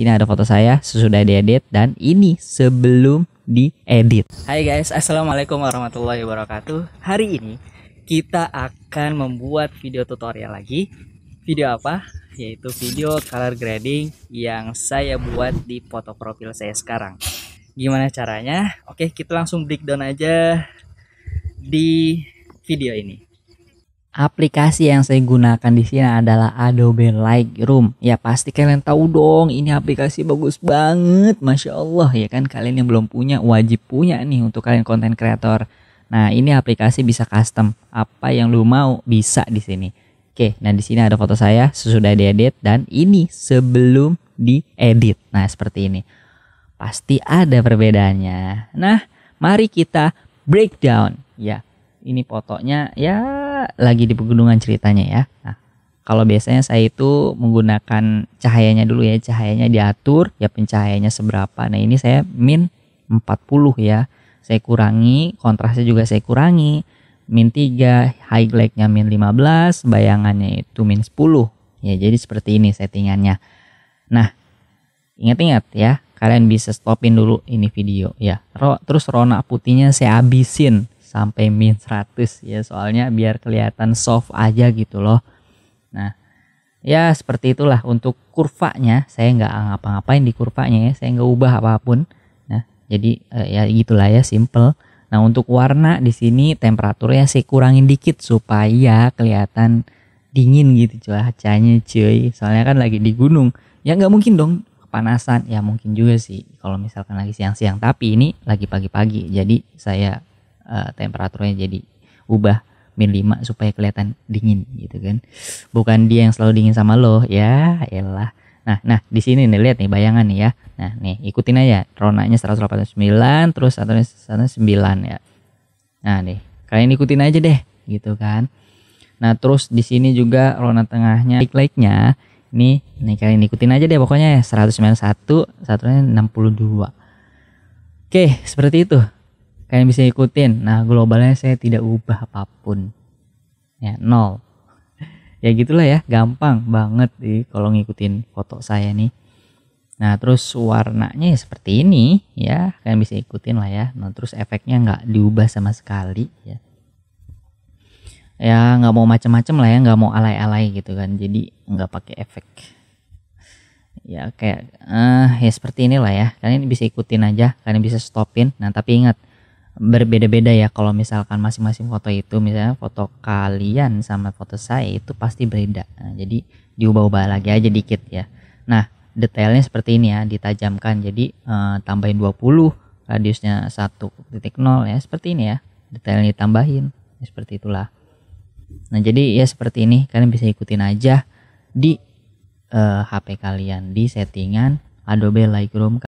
Ini ada foto saya sesudah diedit dan ini sebelum diedit. Hai guys, assalamualaikum warahmatullahi wabarakatuh. Hari ini kita akan membuat video tutorial lagi. Video apa? Yaitu video color grading yang saya buat di foto profil saya sekarang. Gimana caranya? Oke, kita langsung breakdown aja di video ini. Aplikasi yang saya gunakan di sini adalah Adobe Lightroom. Ya pasti kalian tahu dong, ini aplikasi bagus banget, masya Allah ya kan. Kalian yang belum punya wajib punya nih untuk kalian konten kreator. Nah ini aplikasi bisa custom, apa yang lu mau bisa di sini. Oke, nah di sini ada foto saya sesudah diedit dan ini sebelum diedit. Nah seperti ini, pasti ada perbedaannya. Nah mari kita breakdown ya. Ini fotonya ya lagi di pegunungan ceritanya ya. Nah, kalau biasanya saya itu menggunakan cahayanya dulu ya, cahayanya diatur, ya pencahayaannya seberapa. Nah, ini saya min 40 ya. Saya kurangi, kontrasnya juga saya kurangi. Min 3, high light min 15, bayangannya itu min 10. Ya, jadi seperti ini settingannya. Nah, ingat-ingat ya, kalian bisa stopin dulu ini video ya. Terus rona putihnya saya abisin sampai min 100 ya soalnya biar kelihatan soft aja gitu loh nah ya seperti itulah untuk kurvanya saya nggak ngapa-ngapain di kurvanya ya saya nggak ubah apapun nah jadi eh, ya gitulah ya simple nah untuk warna di sini temperaturnya saya kurangin dikit supaya kelihatan dingin gitu cuacanya cuy soalnya kan lagi di gunung ya nggak mungkin dong kepanasan ya mungkin juga sih kalau misalkan lagi siang-siang tapi ini lagi pagi-pagi jadi saya uh, temperaturnya jadi ubah min 5 supaya kelihatan dingin gitu kan. Bukan dia yang selalu dingin sama lo ya, elah. Nah, nah di sini nih lihat nih bayangan nih ya. Nah, nih ikutin aja ronanya 189 terus 109 ya. Nah, nih kalian ikutin aja deh gitu kan. Nah, terus di sini juga rona tengahnya like-like-nya nih nih kalian ikutin aja deh pokoknya ya 191 satunya 62. Oke, seperti itu kalian bisa ikutin nah globalnya saya tidak ubah apapun ya nol ya gitulah ya gampang banget di kalau ngikutin foto saya nih nah terus warnanya ya seperti ini ya kalian bisa ikutin lah ya nah terus efeknya nggak diubah sama sekali ya ya nggak mau macem-macem lah ya nggak mau alay-alay gitu kan jadi nggak pakai efek ya kayak eh uh, ya seperti inilah ya kalian bisa ikutin aja kalian bisa stopin nah tapi ingat berbeda-beda ya kalau misalkan masing-masing foto itu misalnya foto kalian sama foto saya itu pasti berbeda nah, jadi diubah-ubah lagi aja dikit ya nah detailnya seperti ini ya ditajamkan jadi eh, tambahin 20 radiusnya 1.0 ya seperti ini ya detailnya ditambahin ya, seperti itulah nah jadi ya seperti ini kalian bisa ikutin aja di eh, HP kalian di settingan Adobe Lightroom